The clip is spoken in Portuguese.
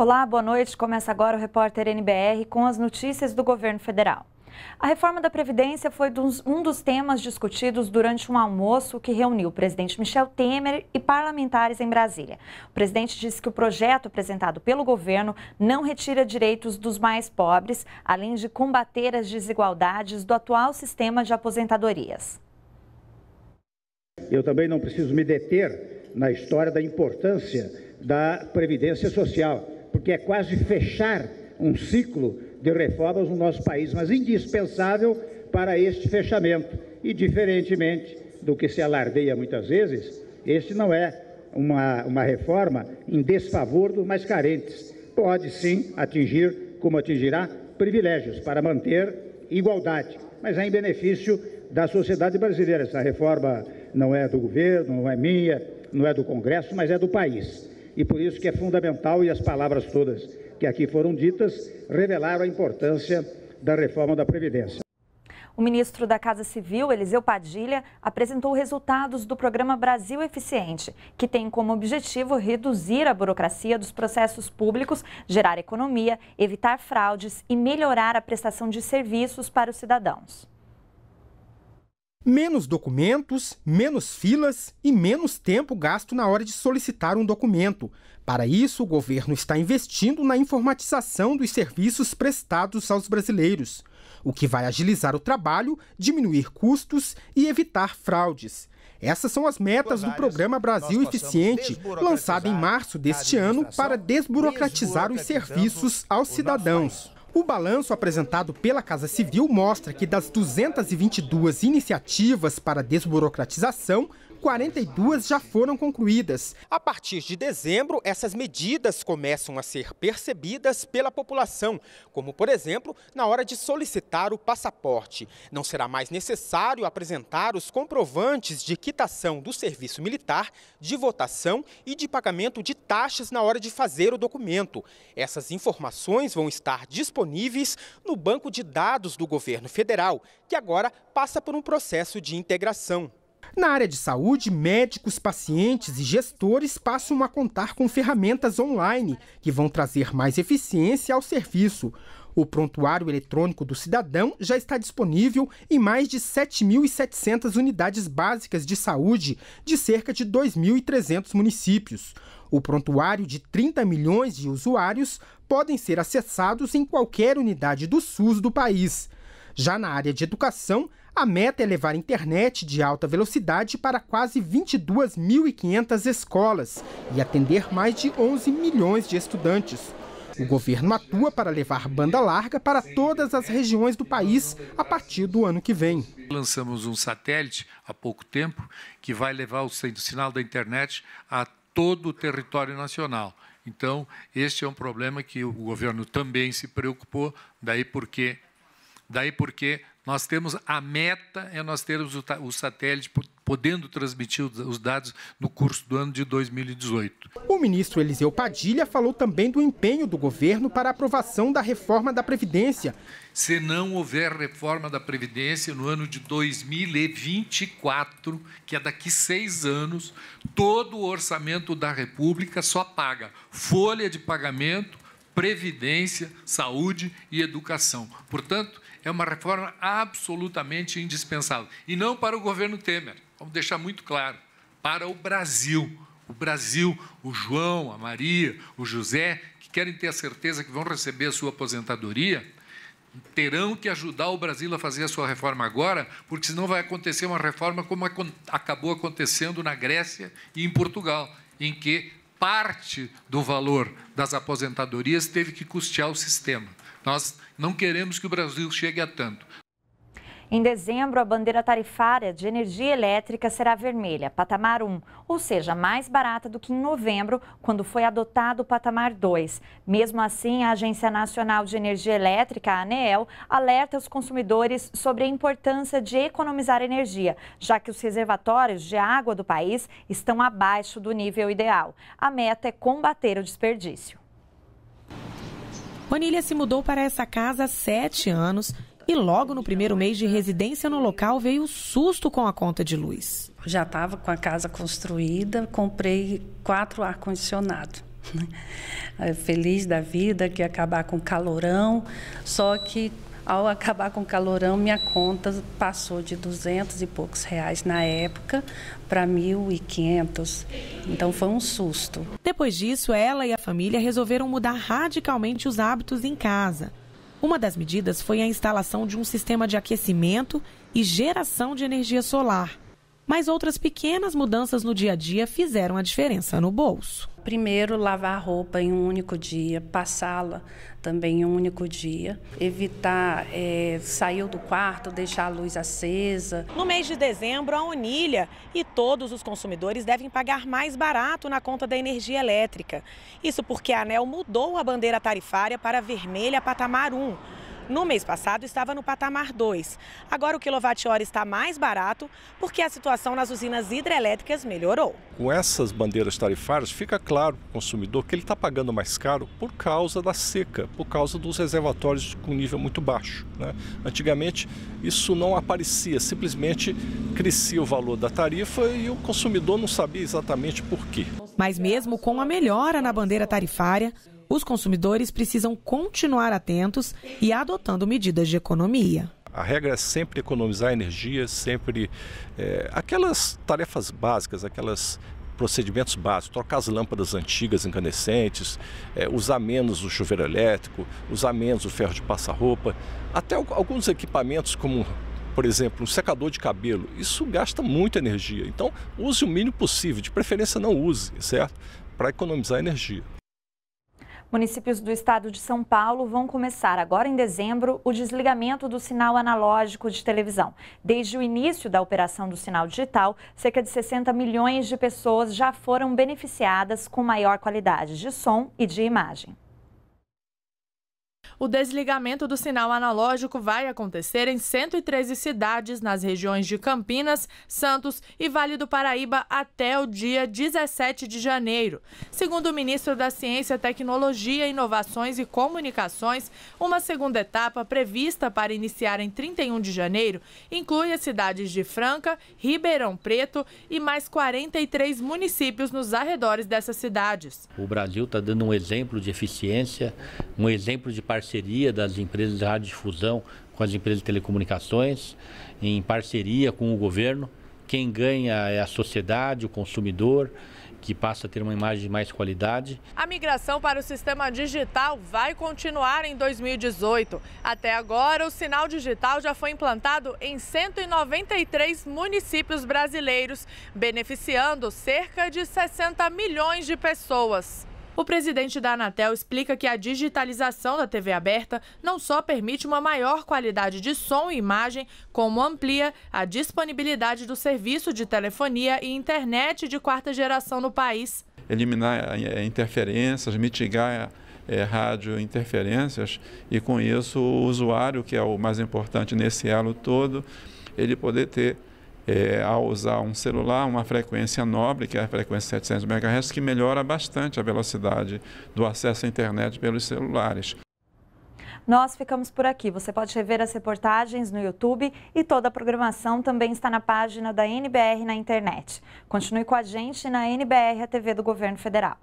Olá, boa noite. Começa agora o repórter NBR com as notícias do governo federal. A reforma da Previdência foi um dos temas discutidos durante um almoço que reuniu o presidente Michel Temer e parlamentares em Brasília. O presidente disse que o projeto apresentado pelo governo não retira direitos dos mais pobres, além de combater as desigualdades do atual sistema de aposentadorias. Eu também não preciso me deter na história da importância da Previdência Social porque é quase fechar um ciclo de reformas no nosso país, mas indispensável para este fechamento. E, diferentemente do que se alardeia muitas vezes, este não é uma, uma reforma em desfavor dos mais carentes. Pode sim atingir, como atingirá, privilégios para manter igualdade, mas é em benefício da sociedade brasileira. Essa reforma não é do governo, não é minha, não é do Congresso, mas é do país e por isso que é fundamental e as palavras todas que aqui foram ditas revelaram a importância da reforma da Previdência. O ministro da Casa Civil, Eliseu Padilha, apresentou resultados do programa Brasil Eficiente, que tem como objetivo reduzir a burocracia dos processos públicos, gerar economia, evitar fraudes e melhorar a prestação de serviços para os cidadãos. Menos documentos, menos filas e menos tempo gasto na hora de solicitar um documento. Para isso, o governo está investindo na informatização dos serviços prestados aos brasileiros, o que vai agilizar o trabalho, diminuir custos e evitar fraudes. Essas são as metas do Programa Brasil Eficiente, lançado em março deste ano para desburocratizar os serviços aos cidadãos. O balanço apresentado pela Casa Civil mostra que das 222 iniciativas para desburocratização, 42 já foram concluídas. A partir de dezembro, essas medidas começam a ser percebidas pela população, como, por exemplo, na hora de solicitar o passaporte. Não será mais necessário apresentar os comprovantes de quitação do serviço militar, de votação e de pagamento de taxas na hora de fazer o documento. Essas informações vão estar disponíveis no banco de dados do governo federal, que agora passa por um processo de integração. Na área de saúde, médicos, pacientes e gestores passam a contar com ferramentas online que vão trazer mais eficiência ao serviço. O prontuário eletrônico do cidadão já está disponível em mais de 7.700 unidades básicas de saúde de cerca de 2.300 municípios. O prontuário de 30 milhões de usuários podem ser acessados em qualquer unidade do SUS do país. Já na área de educação, a meta é levar internet de alta velocidade para quase 22.500 escolas e atender mais de 11 milhões de estudantes. O governo atua para levar banda larga para todas as regiões do país a partir do ano que vem. Lançamos um satélite há pouco tempo que vai levar o sinal da internet a todo o território nacional. Então, este é um problema que o governo também se preocupou, daí porque Daí porque nós temos a meta é nós termos o, o satélite podendo transmitir os dados no curso do ano de 2018. O ministro Eliseu Padilha falou também do empenho do governo para a aprovação da reforma da Previdência. Se não houver reforma da Previdência no ano de 2024, que é daqui seis anos, todo o orçamento da República só paga folha de pagamento, previdência, saúde e educação. Portanto, é uma reforma absolutamente indispensável. E não para o governo Temer, vamos deixar muito claro, para o Brasil. O Brasil, o João, a Maria, o José, que querem ter a certeza que vão receber a sua aposentadoria, terão que ajudar o Brasil a fazer a sua reforma agora, porque senão vai acontecer uma reforma como acabou acontecendo na Grécia e em Portugal, em que parte do valor das aposentadorias teve que custear o sistema. Nós não queremos que o Brasil chegue a tanto. Em dezembro, a bandeira tarifária de energia elétrica será vermelha, patamar 1, ou seja, mais barata do que em novembro, quando foi adotado o patamar 2. Mesmo assim, a Agência Nacional de Energia Elétrica, a ANEEL, alerta os consumidores sobre a importância de economizar energia, já que os reservatórios de água do país estão abaixo do nível ideal. A meta é combater o desperdício. Manília se mudou para essa casa há sete anos e logo no primeiro mês de residência no local veio o susto com a conta de luz. Já estava com a casa construída, comprei quatro ar-condicionado. Né? Feliz da vida que ia acabar com calorão, só que ao acabar com o calorão, minha conta passou de 200 e poucos reais na época para 1.500. Então foi um susto. Depois disso, ela e a família resolveram mudar radicalmente os hábitos em casa. Uma das medidas foi a instalação de um sistema de aquecimento e geração de energia solar mas outras pequenas mudanças no dia a dia fizeram a diferença no bolso. Primeiro, lavar a roupa em um único dia, passá-la também em um único dia, evitar é, sair do quarto, deixar a luz acesa. No mês de dezembro, a Unilha e todos os consumidores devem pagar mais barato na conta da energia elétrica. Isso porque a ANEL mudou a bandeira tarifária para vermelha patamar 1 no mês passado estava no patamar 2. Agora o quilowatt-hora está mais barato porque a situação nas usinas hidrelétricas melhorou. Com essas bandeiras tarifárias, fica claro para o consumidor que ele está pagando mais caro por causa da seca, por causa dos reservatórios com nível muito baixo. Né? Antigamente isso não aparecia, simplesmente crescia o valor da tarifa e o consumidor não sabia exatamente por quê. Mas mesmo com a melhora na bandeira tarifária, os consumidores precisam continuar atentos e adotando medidas de economia. A regra é sempre economizar energia, sempre é, aquelas tarefas básicas, aquelas procedimentos básicos, trocar as lâmpadas antigas incandescentes, é, usar menos o chuveiro elétrico, usar menos o ferro de passar roupa, até alguns equipamentos como por exemplo, um secador de cabelo, isso gasta muita energia. Então, use o mínimo possível, de preferência não use, certo? Para economizar energia. Municípios do estado de São Paulo vão começar agora em dezembro o desligamento do sinal analógico de televisão. Desde o início da operação do sinal digital, cerca de 60 milhões de pessoas já foram beneficiadas com maior qualidade de som e de imagem o desligamento do sinal analógico vai acontecer em 113 cidades nas regiões de Campinas, Santos e Vale do Paraíba até o dia 17 de janeiro. Segundo o ministro da Ciência, Tecnologia, Inovações e Comunicações, uma segunda etapa prevista para iniciar em 31 de janeiro inclui as cidades de Franca, Ribeirão Preto e mais 43 municípios nos arredores dessas cidades. O Brasil está dando um exemplo de eficiência, um exemplo de parceria parceria das empresas de radiodifusão com as empresas de telecomunicações, em parceria com o governo. Quem ganha é a sociedade, o consumidor que passa a ter uma imagem de mais qualidade. A migração para o sistema digital vai continuar em 2018. Até agora, o sinal digital já foi implantado em 193 municípios brasileiros, beneficiando cerca de 60 milhões de pessoas. O presidente da Anatel explica que a digitalização da TV aberta não só permite uma maior qualidade de som e imagem, como amplia a disponibilidade do serviço de telefonia e internet de quarta geração no país. Eliminar eh, eh, interferências, mitigar é, rádio interferências e com isso o usuário, que é o mais importante nesse elo todo, ele poder ter é, ao usar um celular, uma frequência nobre, que é a frequência 700 MHz, que melhora bastante a velocidade do acesso à internet pelos celulares. Nós ficamos por aqui. Você pode rever as reportagens no YouTube e toda a programação também está na página da NBR na internet. Continue com a gente na NBR, a TV do Governo Federal.